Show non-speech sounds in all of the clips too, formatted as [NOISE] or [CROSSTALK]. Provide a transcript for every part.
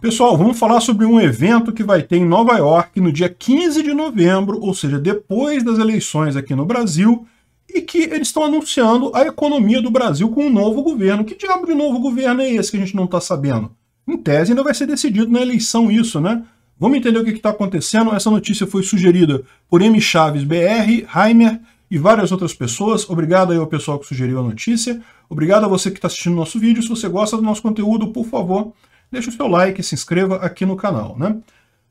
Pessoal, vamos falar sobre um evento que vai ter em Nova York no dia 15 de novembro, ou seja, depois das eleições aqui no Brasil, e que eles estão anunciando a economia do Brasil com um novo governo. Que diabo de novo governo é esse que a gente não está sabendo? Em tese, ainda vai ser decidido na eleição isso, né? Vamos entender o que está acontecendo. Essa notícia foi sugerida por M. Chaves BR, Heimer e várias outras pessoas. Obrigado aí ao pessoal que sugeriu a notícia. Obrigado a você que está assistindo nosso vídeo. Se você gosta do nosso conteúdo, por favor, deixe o seu like, se inscreva aqui no canal, né?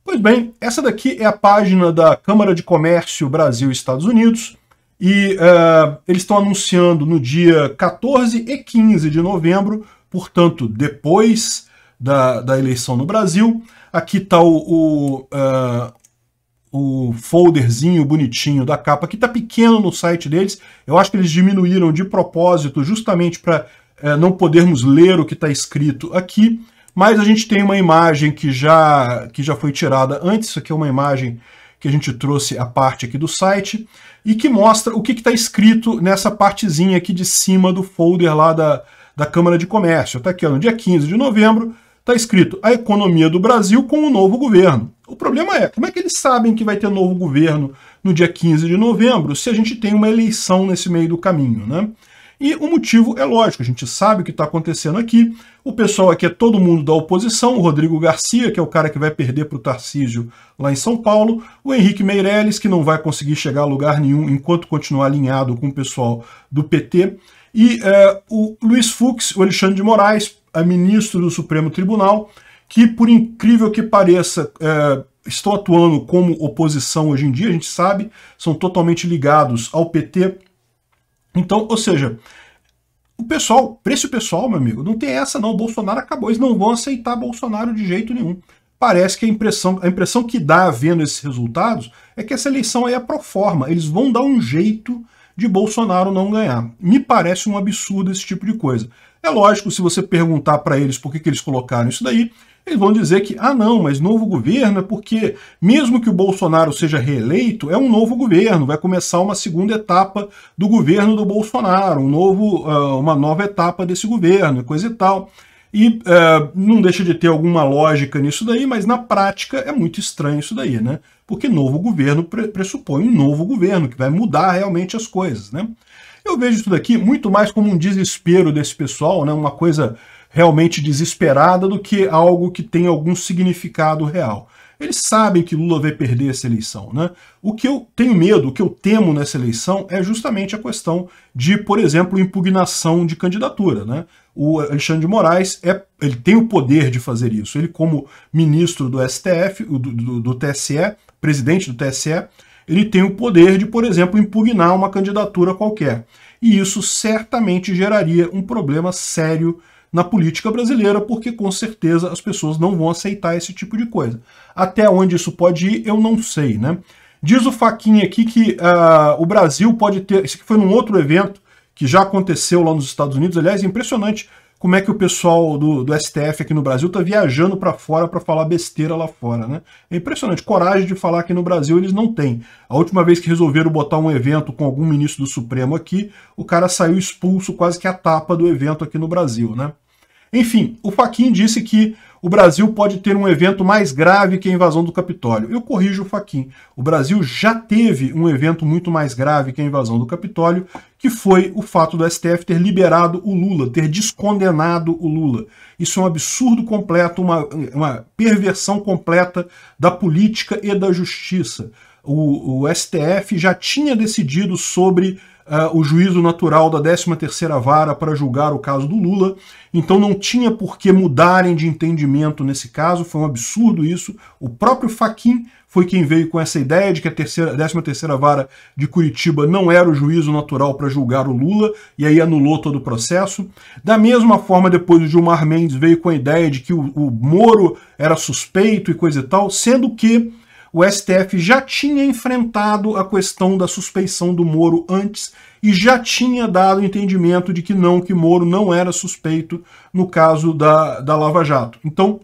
Pois bem, essa daqui é a página da Câmara de Comércio Brasil Estados Unidos e uh, eles estão anunciando no dia 14 e 15 de novembro, portanto, depois da, da eleição no Brasil. Aqui está o, o, uh, o folderzinho bonitinho da capa, que está pequeno no site deles. Eu acho que eles diminuíram de propósito justamente para uh, eh, não podermos ler o que está escrito aqui. Mas a gente tem uma imagem que já, que já foi tirada antes, isso aqui é uma imagem que a gente trouxe a parte aqui do site, e que mostra o que está escrito nessa partezinha aqui de cima do folder lá da, da Câmara de Comércio. Está aqui, ó, no dia 15 de novembro, está escrito a economia do Brasil com o novo governo. O problema é, como é que eles sabem que vai ter novo governo no dia 15 de novembro se a gente tem uma eleição nesse meio do caminho, né? E o motivo é lógico, a gente sabe o que está acontecendo aqui. O pessoal aqui é todo mundo da oposição, o Rodrigo Garcia, que é o cara que vai perder para o Tarcísio lá em São Paulo, o Henrique Meirelles, que não vai conseguir chegar a lugar nenhum enquanto continuar alinhado com o pessoal do PT, e é, o Luiz Fux, o Alexandre de Moraes, a é ministro do Supremo Tribunal, que, por incrível que pareça, é, estão atuando como oposição hoje em dia, a gente sabe, são totalmente ligados ao PT, então, ou seja, o pessoal, preço pessoal, meu amigo, não tem essa não, o Bolsonaro acabou, eles não vão aceitar Bolsonaro de jeito nenhum. Parece que a impressão, a impressão que dá vendo esses resultados é que essa eleição aí é pro forma, eles vão dar um jeito de Bolsonaro não ganhar. Me parece um absurdo esse tipo de coisa. É lógico, se você perguntar para eles por que, que eles colocaram isso daí, eles vão dizer que, ah, não, mas novo governo é porque, mesmo que o Bolsonaro seja reeleito, é um novo governo, vai começar uma segunda etapa do governo do Bolsonaro, um novo, ah, uma nova etapa desse governo, coisa e tal. E eh, não deixa de ter alguma lógica nisso daí, mas na prática é muito estranho isso daí, né? Porque novo governo pressupõe um novo governo, que vai mudar realmente as coisas, né? Eu vejo isso daqui muito mais como um desespero desse pessoal, né? Uma coisa realmente desesperada do que algo que tem algum significado real. Eles sabem que Lula vai perder essa eleição. Né? O que eu tenho medo, o que eu temo nessa eleição é justamente a questão de, por exemplo, impugnação de candidatura. Né? O Alexandre de Moraes é, ele tem o poder de fazer isso. Ele, como ministro do STF, do, do, do TSE, presidente do TSE, ele tem o poder de, por exemplo, impugnar uma candidatura qualquer. E isso certamente geraria um problema sério na política brasileira, porque com certeza as pessoas não vão aceitar esse tipo de coisa. Até onde isso pode ir, eu não sei, né? Diz o Faquinha aqui que uh, o Brasil pode ter. Isso aqui foi num outro evento que já aconteceu lá nos Estados Unidos. Aliás, é impressionante como é que o pessoal do, do STF aqui no Brasil está viajando para fora para falar besteira lá fora. Né? É impressionante. Coragem de falar aqui no Brasil eles não têm. A última vez que resolveram botar um evento com algum ministro do Supremo aqui, o cara saiu expulso quase que a tapa do evento aqui no Brasil. Né? Enfim, o Faquin disse que o Brasil pode ter um evento mais grave que a invasão do Capitólio. Eu corrijo o Faquin. O Brasil já teve um evento muito mais grave que a invasão do Capitólio que foi o fato do STF ter liberado o Lula, ter descondenado o Lula. Isso é um absurdo completo, uma, uma perversão completa da política e da justiça. O, o STF já tinha decidido sobre uh, o juízo natural da 13ª Vara para julgar o caso do Lula, então não tinha por que mudarem de entendimento nesse caso, foi um absurdo isso. O próprio Faquin foi quem veio com essa ideia de que a terceira, 13ª Vara de Curitiba não era o juízo natural para julgar o Lula, e aí anulou todo o processo. Da mesma forma, depois o Gilmar Mendes veio com a ideia de que o, o Moro era suspeito e coisa e tal, sendo que o STF já tinha enfrentado a questão da suspeição do Moro antes e já tinha dado entendimento de que não, que Moro não era suspeito no caso da, da Lava Jato. Então,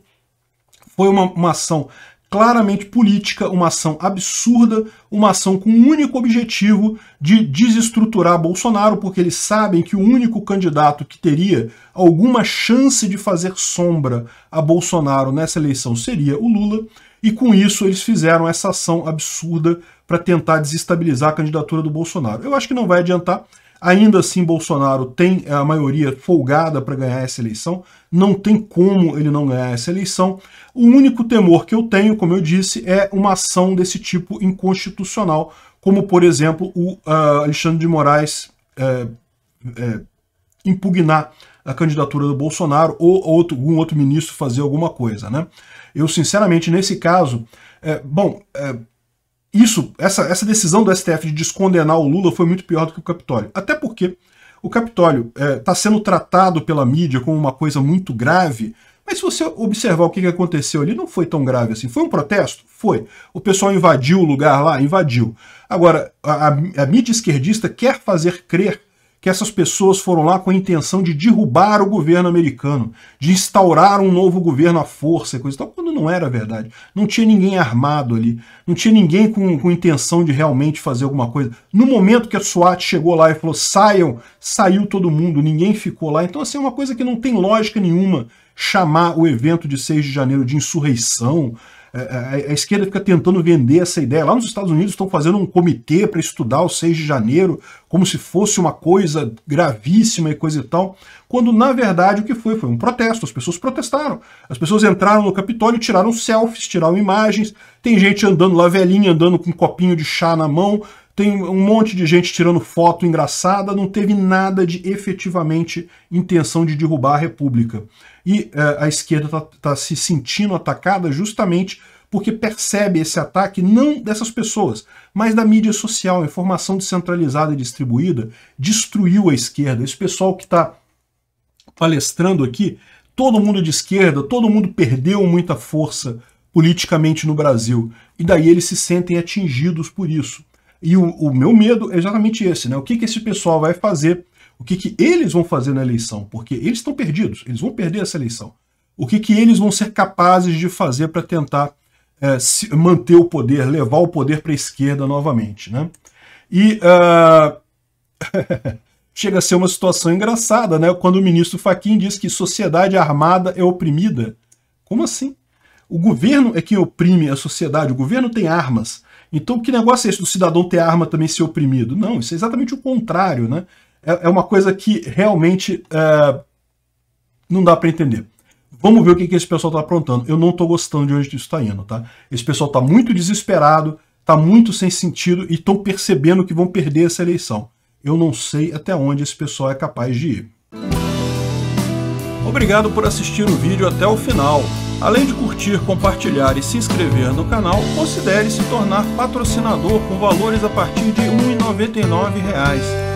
foi uma, uma ação claramente política, uma ação absurda, uma ação com o um único objetivo de desestruturar Bolsonaro, porque eles sabem que o único candidato que teria alguma chance de fazer sombra a Bolsonaro nessa eleição seria o Lula, e com isso eles fizeram essa ação absurda para tentar desestabilizar a candidatura do Bolsonaro. Eu acho que não vai adiantar. Ainda assim, Bolsonaro tem a maioria folgada para ganhar essa eleição. Não tem como ele não ganhar essa eleição. O único temor que eu tenho, como eu disse, é uma ação desse tipo inconstitucional, como, por exemplo, o uh, Alexandre de Moraes é, é, impugnar a candidatura do Bolsonaro ou outro, algum outro ministro fazer alguma coisa. Né? Eu, sinceramente, nesse caso, é, bom é, isso, essa, essa decisão do STF de descondenar o Lula foi muito pior do que o Capitólio. Até porque o Capitólio está é, tá sendo tratado pela mídia como uma coisa muito grave, mas se você observar o que aconteceu ali, não foi tão grave assim. Foi um protesto? Foi. O pessoal invadiu o lugar lá? Invadiu. Agora, a, a, a mídia esquerdista quer fazer crer que essas pessoas foram lá com a intenção de derrubar o governo americano, de instaurar um novo governo à força e coisa e tal, quando não era verdade. Não tinha ninguém armado ali, não tinha ninguém com, com intenção de realmente fazer alguma coisa. No momento que a SWAT chegou lá e falou saiam, saiu todo mundo, ninguém ficou lá. Então, assim, é uma coisa que não tem lógica nenhuma chamar o evento de 6 de janeiro de insurreição, a, é, é, é, a esquerda fica tentando vender essa ideia. Lá nos Estados Unidos estão fazendo um comitê para estudar o 6 de janeiro como se fosse uma coisa gravíssima e coisa e tal, quando na verdade o que foi foi um protesto. As pessoas protestaram. As pessoas entraram no Capitólio, tiraram selfies, tiraram imagens. Tem gente andando lá velhinha, andando com um copinho de chá na mão. Tem um monte de gente tirando foto engraçada, não teve nada de efetivamente intenção de derrubar a República e uh, a esquerda está tá se sentindo atacada justamente porque percebe esse ataque não dessas pessoas, mas da mídia social. A informação descentralizada e distribuída destruiu a esquerda. Esse pessoal que está palestrando aqui, todo mundo de esquerda, todo mundo perdeu muita força politicamente no Brasil. E daí eles se sentem atingidos por isso. E o, o meu medo é exatamente esse, né? O que, que esse pessoal vai fazer o que, que eles vão fazer na eleição, porque eles estão perdidos, eles vão perder essa eleição. O que, que eles vão ser capazes de fazer para tentar é, manter o poder, levar o poder para a esquerda novamente. Né? E uh... [LAUGHS] chega a ser uma situação engraçada, né? quando o ministro Faquin diz que sociedade armada é oprimida. Como assim? O governo é quem oprime a sociedade, o governo tem armas. Então, que negócio é esse do cidadão ter arma também ser oprimido? Não, isso é exatamente o contrário, né? É, é, uma coisa que realmente é, não dá para entender. Vamos ver o que, que esse pessoal está aprontando. Eu não estou gostando de onde isso está indo, tá? Esse pessoal está muito desesperado, está muito sem sentido e estão percebendo que vão perder essa eleição. Eu não sei até onde esse pessoal é capaz de ir. Obrigado por assistir o vídeo até o final. Além de curtir, compartilhar e se inscrever no canal, considere se tornar patrocinador com valores a partir de R$ 1,99